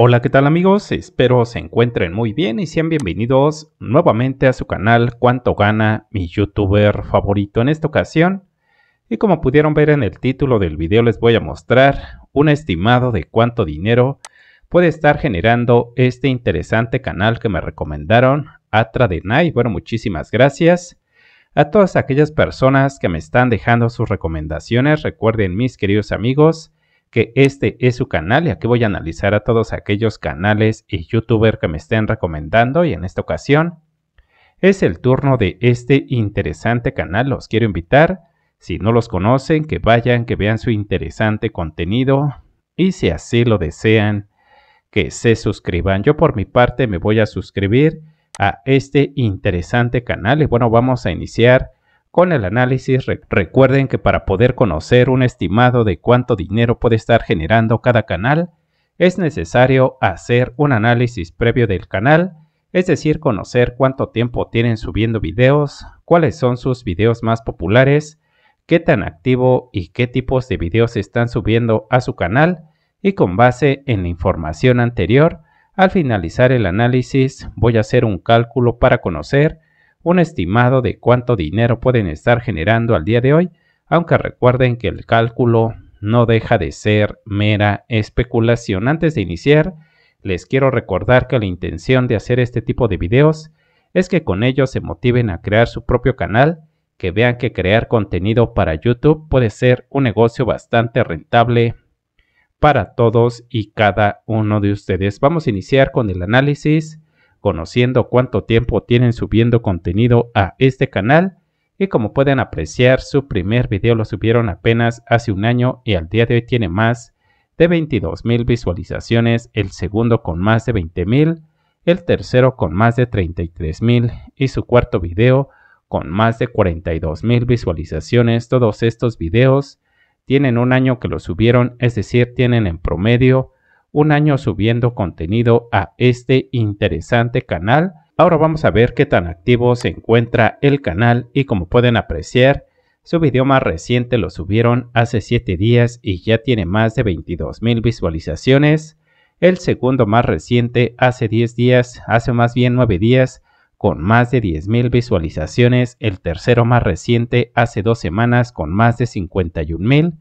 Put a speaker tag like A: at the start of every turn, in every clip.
A: Hola, ¿qué tal amigos? Espero se encuentren muy bien y sean bienvenidos nuevamente a su canal Cuánto gana mi youtuber favorito en esta ocasión. Y como pudieron ver en el título del video les voy a mostrar un estimado de cuánto dinero puede estar generando este interesante canal que me recomendaron Atra de Bueno, muchísimas gracias. A todas aquellas personas que me están dejando sus recomendaciones, recuerden mis queridos amigos, que este es su canal y aquí voy a analizar a todos aquellos canales y youtubers que me estén recomendando y en esta ocasión es el turno de este interesante canal, los quiero invitar, si no los conocen, que vayan, que vean su interesante contenido y si así lo desean, que se suscriban. Yo por mi parte me voy a suscribir a este interesante canal y bueno, vamos a iniciar con el análisis. recuerden que para poder conocer un estimado de cuánto dinero puede estar generando cada canal, es necesario hacer un análisis previo del canal, es decir, conocer cuánto tiempo tienen subiendo videos, cuáles son sus videos más populares, qué tan activo y qué tipos de videos están subiendo a su canal y con base en la información anterior, al finalizar el análisis voy a hacer un cálculo para conocer un estimado de cuánto dinero pueden estar generando al día de hoy, aunque recuerden que el cálculo no deja de ser mera especulación. Antes de iniciar, les quiero recordar que la intención de hacer este tipo de videos es que con ellos se motiven a crear su propio canal, que vean que crear contenido para YouTube puede ser un negocio bastante rentable para todos y cada uno de ustedes. Vamos a iniciar con el análisis conociendo cuánto tiempo tienen subiendo contenido a este canal y como pueden apreciar su primer video lo subieron apenas hace un año y al día de hoy tiene más de 22.000 visualizaciones, el segundo con más de 20.000, el tercero con más de 33.000 y su cuarto video con más de mil visualizaciones. Todos estos videos tienen un año que lo subieron, es decir, tienen en promedio un año subiendo contenido a este interesante canal. Ahora vamos a ver qué tan activo se encuentra el canal y como pueden apreciar, su video más reciente lo subieron hace 7 días y ya tiene más de 22.000 visualizaciones. El segundo más reciente hace 10 días, hace más bien 9 días, con más de 10.000 visualizaciones, el tercero más reciente hace dos semanas con más de 51.000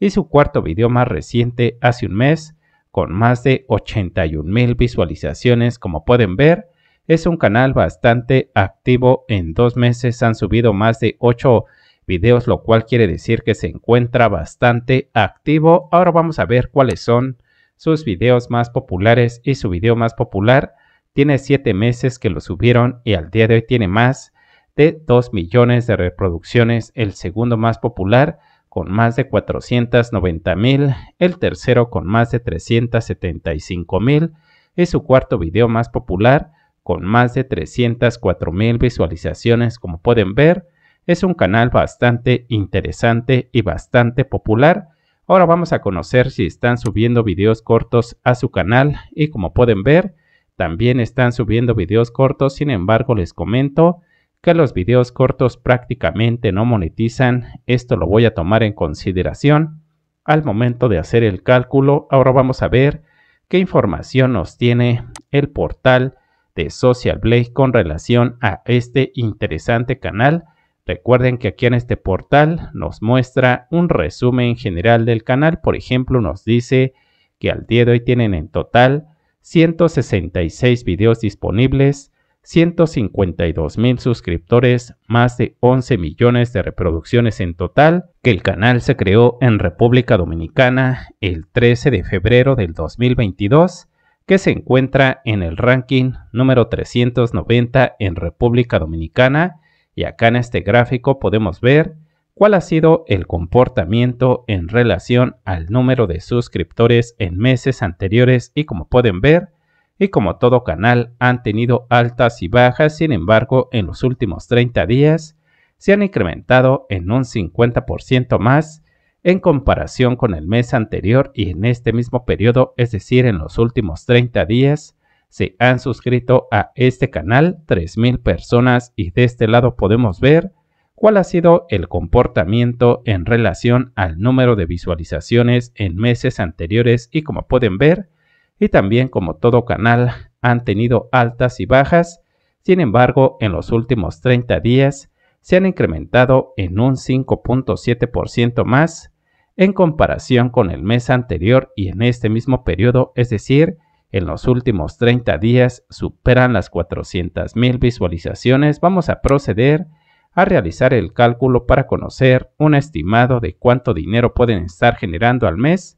A: y su cuarto video más reciente hace un mes con más de 81 mil visualizaciones como pueden ver. Es un canal bastante activo. En dos meses han subido más de 8 videos, lo cual quiere decir que se encuentra bastante activo. Ahora vamos a ver cuáles son sus videos más populares y su video más popular tiene 7 meses que lo subieron y al día de hoy tiene más de 2 millones de reproducciones. El segundo más popular con más de 490 mil, el tercero con más de 375 mil es su cuarto video más popular con más de 304 mil visualizaciones como pueden ver. Es un canal bastante interesante y bastante popular. Ahora vamos a conocer si están subiendo videos cortos a su canal y como pueden ver también están subiendo videos cortos, sin embargo les comento que los videos cortos prácticamente no monetizan, esto lo voy a tomar en consideración al momento de hacer el cálculo. Ahora vamos a ver qué información nos tiene el portal de Social Blade con relación a este interesante canal. Recuerden que aquí en este portal nos muestra un resumen general del canal. Por ejemplo, nos dice que al día de hoy tienen en total 166 videos disponibles, 152 mil suscriptores, más de 11 millones de reproducciones en total, que el canal se creó en República Dominicana el 13 de febrero del 2022, que se encuentra en el ranking número 390 en República Dominicana, y acá en este gráfico podemos ver cuál ha sido el comportamiento en relación al número de suscriptores en meses anteriores y como pueden ver, y como todo canal han tenido altas y bajas, sin embargo en los últimos 30 días se han incrementado en un 50% más en comparación con el mes anterior y en este mismo periodo, es decir, en los últimos 30 días, se han suscrito a este canal 3.000 personas y de este lado podemos ver cuál ha sido el comportamiento en relación al número de visualizaciones en meses anteriores y como pueden ver, y también como todo canal han tenido altas y bajas, sin embargo en los últimos 30 días se han incrementado en un 5.7% más en comparación con el mes anterior y en este mismo periodo, es decir, en los últimos 30 días superan las 400.000 visualizaciones, vamos a proceder a realizar el cálculo para conocer un estimado de cuánto dinero pueden estar generando al mes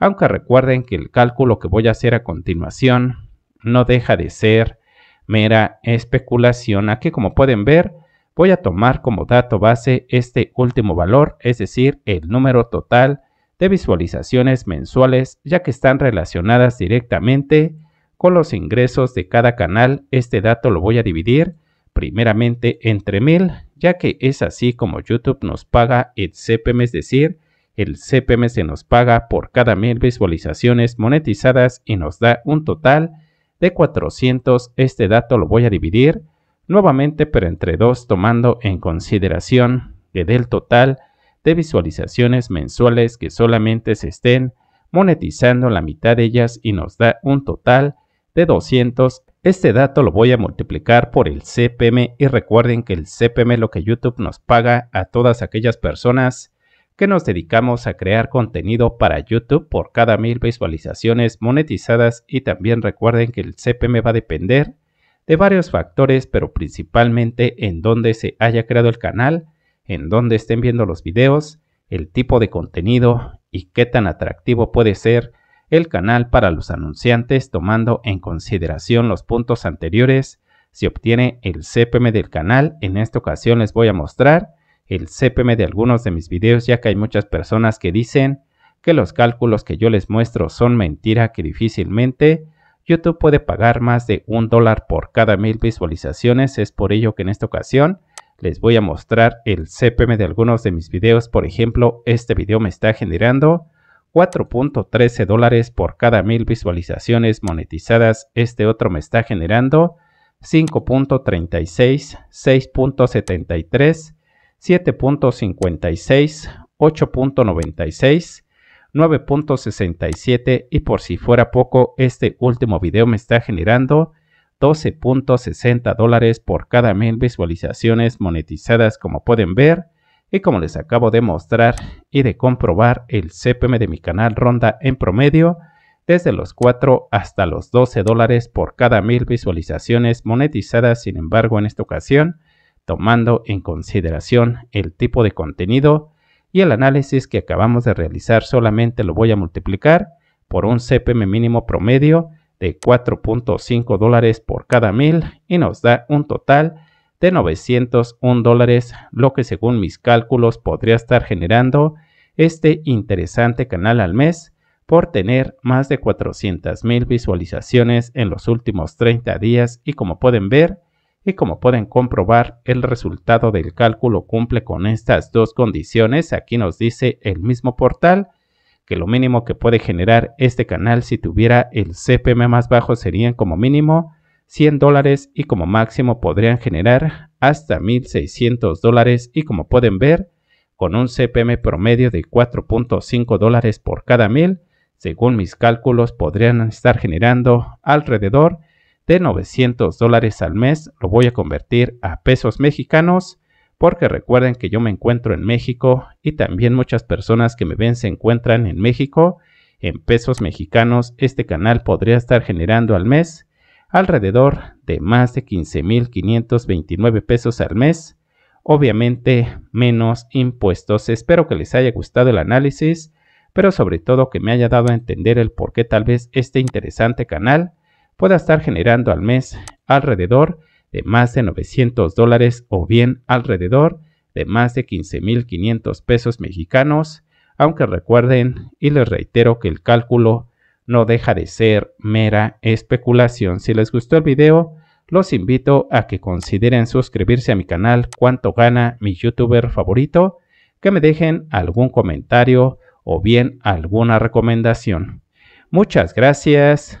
A: aunque recuerden que el cálculo que voy a hacer a continuación no deja de ser mera especulación. Aquí como pueden ver voy a tomar como dato base este último valor, es decir, el número total de visualizaciones mensuales ya que están relacionadas directamente con los ingresos de cada canal. Este dato lo voy a dividir primeramente entre mil ya que es así como YouTube nos paga el CPM, es decir, el CPM se nos paga por cada mil visualizaciones monetizadas y nos da un total de 400. Este dato lo voy a dividir nuevamente, pero entre dos, tomando en consideración que del total de visualizaciones mensuales que solamente se estén monetizando la mitad de ellas y nos da un total de 200. Este dato lo voy a multiplicar por el CPM y recuerden que el CPM lo que YouTube nos paga a todas aquellas personas que nos dedicamos a crear contenido para YouTube por cada mil visualizaciones monetizadas y también recuerden que el CPM va a depender de varios factores, pero principalmente en dónde se haya creado el canal, en dónde estén viendo los videos, el tipo de contenido y qué tan atractivo puede ser el canal para los anunciantes tomando en consideración los puntos anteriores. Se obtiene el CPM del canal, en esta ocasión les voy a mostrar el CPM de algunos de mis videos ya que hay muchas personas que dicen que los cálculos que yo les muestro son mentira que difícilmente YouTube puede pagar más de un dólar por cada mil visualizaciones, es por ello que en esta ocasión les voy a mostrar el CPM de algunos de mis videos, por ejemplo este video me está generando 4.13 dólares por cada mil visualizaciones monetizadas, este otro me está generando 5.36, 6.73, 7.56, 8.96, 9.67 y por si fuera poco, este último video me está generando 12.60 dólares por cada mil visualizaciones monetizadas como pueden ver y como les acabo de mostrar y de comprobar el CPM de mi canal ronda en promedio desde los 4 hasta los 12 dólares por cada mil visualizaciones monetizadas sin embargo en esta ocasión tomando en consideración el tipo de contenido y el análisis que acabamos de realizar solamente lo voy a multiplicar por un CPM mínimo promedio de 4.5 dólares por cada mil y nos da un total de 901 dólares, lo que según mis cálculos podría estar generando este interesante canal al mes por tener más de 400 mil visualizaciones en los últimos 30 días y como pueden ver, y como pueden comprobar el resultado del cálculo cumple con estas dos condiciones. Aquí nos dice el mismo portal que lo mínimo que puede generar este canal si tuviera el CPM más bajo serían como mínimo 100 dólares y como máximo podrían generar hasta 1600 dólares y como pueden ver con un CPM promedio de 4.5 dólares por cada mil según mis cálculos podrían estar generando alrededor de 900 dólares al mes lo voy a convertir a pesos mexicanos porque recuerden que yo me encuentro en México y también muchas personas que me ven se encuentran en México. En pesos mexicanos este canal podría estar generando al mes alrededor de más de 15.529 pesos al mes, obviamente menos impuestos. Espero que les haya gustado el análisis, pero sobre todo que me haya dado a entender el por qué tal vez este interesante canal pueda estar generando al mes alrededor de más de 900 dólares o bien alrededor de más de 15.500 pesos mexicanos, aunque recuerden y les reitero que el cálculo no deja de ser mera especulación. Si les gustó el video, los invito a que consideren suscribirse a mi canal Cuánto gana mi youtuber favorito, que me dejen algún comentario o bien alguna recomendación. Muchas gracias